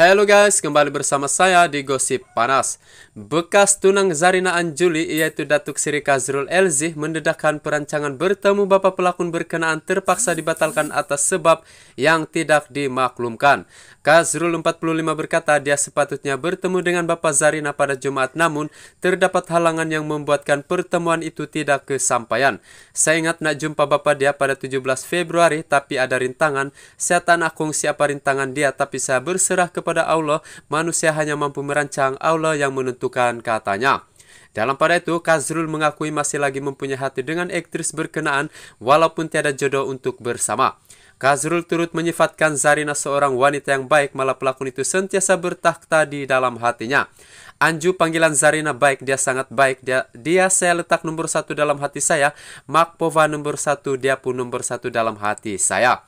Halo guys, kembali bersama saya di Gosip Panas. Bekas tunang Zarina Anjuli yaitu Datuk Siri Kazrul Elzi, mendedahkan perancangan bertemu bapak pelakon berkenaan terpaksa dibatalkan atas sebab yang tidak dimaklumkan. Kazrul 45 berkata dia sepatutnya bertemu dengan bapak Zarina pada Jumat namun terdapat halangan yang membuatkan pertemuan itu tidak kesampaian. Saya ingat nak jumpa bapak dia pada 17 Februari tapi ada rintangan. Saya tanah siapa kongsi apa rintangan dia tapi saya berserah kepada kepada Allah, manusia hanya mampu merancang Allah yang menentukan katanya. Dalam pada itu, Kazrul mengakui masih lagi mempunyai hati dengan aktris berkenaan walaupun tiada jodoh untuk bersama. Kazrul turut menyifatkan Zarina seorang wanita yang baik, malah pelakon itu sentiasa bertakhta di dalam hatinya. Anju panggilan Zarina baik, dia sangat baik, dia, dia saya letak nomor satu dalam hati saya, Makpova nomor satu, dia pun nomor satu dalam hati saya.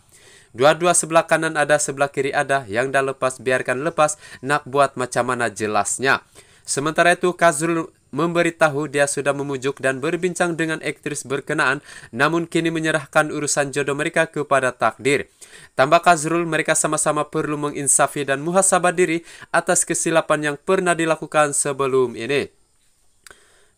Dua-dua sebelah kanan ada, sebelah kiri ada. Yang dah lepas, biarkan lepas. Nak buat macam mana jelasnya. Sementara itu, Kazrul memberitahu dia sudah memujuk dan berbincang dengan aktris berkenaan, namun kini menyerahkan urusan jodoh mereka kepada takdir. Tambah Kazrul, mereka sama-sama perlu menginsafi dan muhasabah diri atas kesilapan yang pernah dilakukan sebelum ini.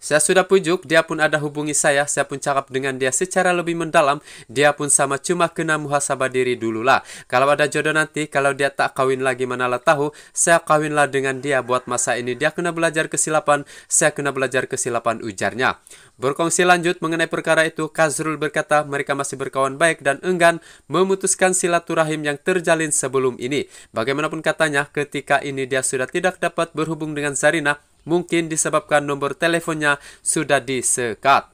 Saya sudah pujuk, dia pun ada hubungi saya, saya pun cakap dengan dia secara lebih mendalam, dia pun sama cuma kena muhasabah diri dululah. Kalau ada jodoh nanti, kalau dia tak kawin lagi manalah tahu, saya kawinlah dengan dia buat masa ini, dia kena belajar kesilapan, saya kena belajar kesilapan ujarnya. Berkongsi lanjut mengenai perkara itu, Kazrul berkata mereka masih berkawan baik dan enggan memutuskan silaturahim yang terjalin sebelum ini. Bagaimanapun katanya, ketika ini dia sudah tidak dapat berhubung dengan Zarina, mungkin disebabkan nomor teleponnya sudah disekat.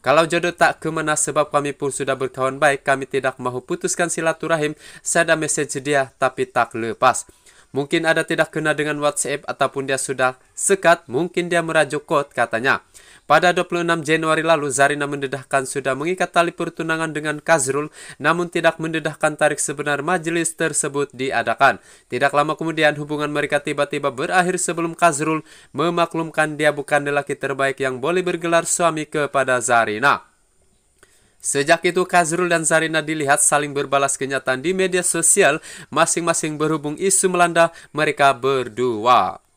Kalau jodoh tak kemana sebab kami pun sudah berkawan baik, kami tidak mahu putuskan silaturahim. Saya ada message dia tapi tak lepas. Mungkin ada tidak kena dengan WhatsApp ataupun dia sudah sekat, mungkin dia merajuk kot katanya. Pada 26 Januari lalu, Zarina mendedahkan sudah mengikat tali pertunangan dengan Kazrul, namun tidak mendedahkan tarik sebenar majelis tersebut diadakan. Tidak lama kemudian, hubungan mereka tiba-tiba berakhir sebelum Kazrul memaklumkan dia bukan lelaki terbaik yang boleh bergelar suami kepada Zarina. Sejak itu Kazrul dan Zarina dilihat saling berbalas kenyataan di media sosial masing-masing berhubung isu melanda mereka berdua.